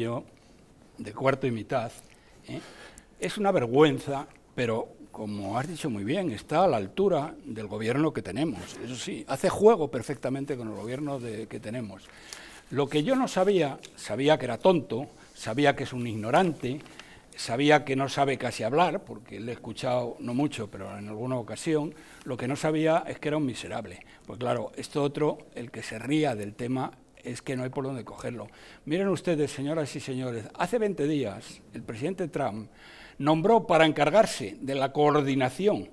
yo de cuarto y mitad. ¿eh? Es una vergüenza, pero como has dicho muy bien, está a la altura del gobierno que tenemos. Eso sí, hace juego perfectamente con el gobierno que tenemos. Lo que yo no sabía, sabía que era tonto, sabía que es un ignorante, sabía que no sabe casi hablar, porque le he escuchado, no mucho, pero en alguna ocasión, lo que no sabía es que era un miserable. Pues claro, esto otro, el que se ría del tema es que no hay por dónde cogerlo. Miren ustedes, señoras y señores, hace 20 días el presidente Trump nombró para encargarse de la coordinación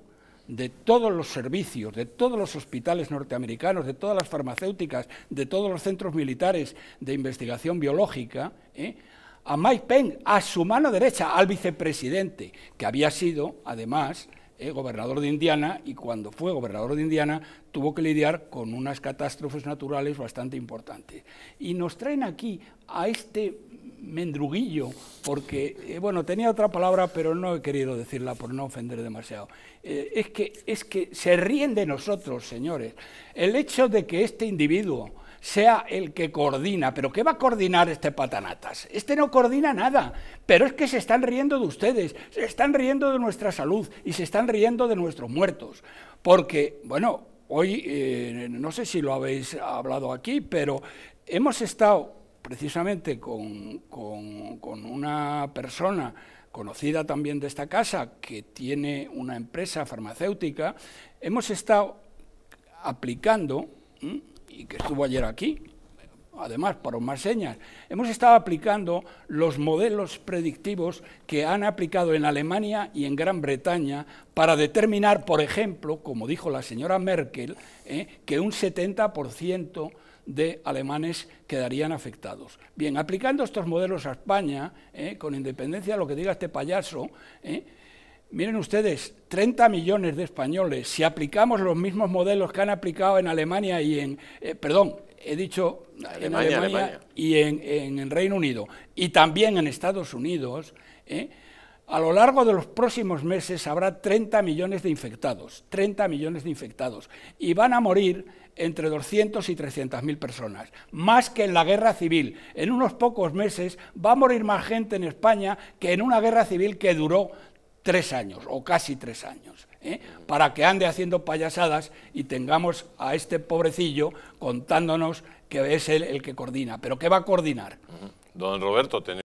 de todos los servicios, de todos los hospitales norteamericanos, de todas las farmacéuticas, de todos los centros militares de investigación biológica, ¿eh? a Mike Pence, a su mano derecha, al vicepresidente, que había sido, además, eh, gobernador de Indiana y cuando fue gobernador de Indiana tuvo que lidiar con unas catástrofes naturales bastante importantes. Y nos traen aquí a este mendruguillo, porque, eh, bueno, tenía otra palabra, pero no he querido decirla por no ofender demasiado. Eh, es, que, es que se ríen de nosotros, señores. El hecho de que este individuo sea el que coordina. ¿Pero qué va a coordinar este patanatas? Este no coordina nada, pero es que se están riendo de ustedes, se están riendo de nuestra salud y se están riendo de nuestros muertos. Porque, bueno, hoy, eh, no sé si lo habéis hablado aquí, pero hemos estado precisamente con, una persona conocida también de esta casa, que tiene una empresa farmacéutica, hemos estado aplicando y que estuvo ayer aquí, además para más señas, hemos estado aplicando los modelos predictivos que han aplicado en Alemania y en Gran Bretaña para determinar, por ejemplo, como dijo la señora Merkel, ¿eh? que un 70% de alemanes quedarían afectados. Bien, aplicando estos modelos a España, ¿eh? con independencia de lo que diga este payaso, ¿eh? Miren ustedes, 30 millones de españoles, si aplicamos los mismos modelos que han aplicado en Alemania y en, eh, perdón, he dicho en Alemania, y en, Reino Unido, y también en Estados Unidos, ¿eh? a lo largo de los próximos meses habrá 30 millones de infectados, 30 millones de infectados, y van a morir entre 200 y 300 mil personas, más que en la guerra civil. En unos pocos meses va a morir más gente en España que en una guerra civil que duró tres años o casi tres años, ¿eh? para que ande haciendo payasadas y tengamos a este pobrecillo contándonos que es él el que coordina. ¿Pero qué va a coordinar? Don Roberto,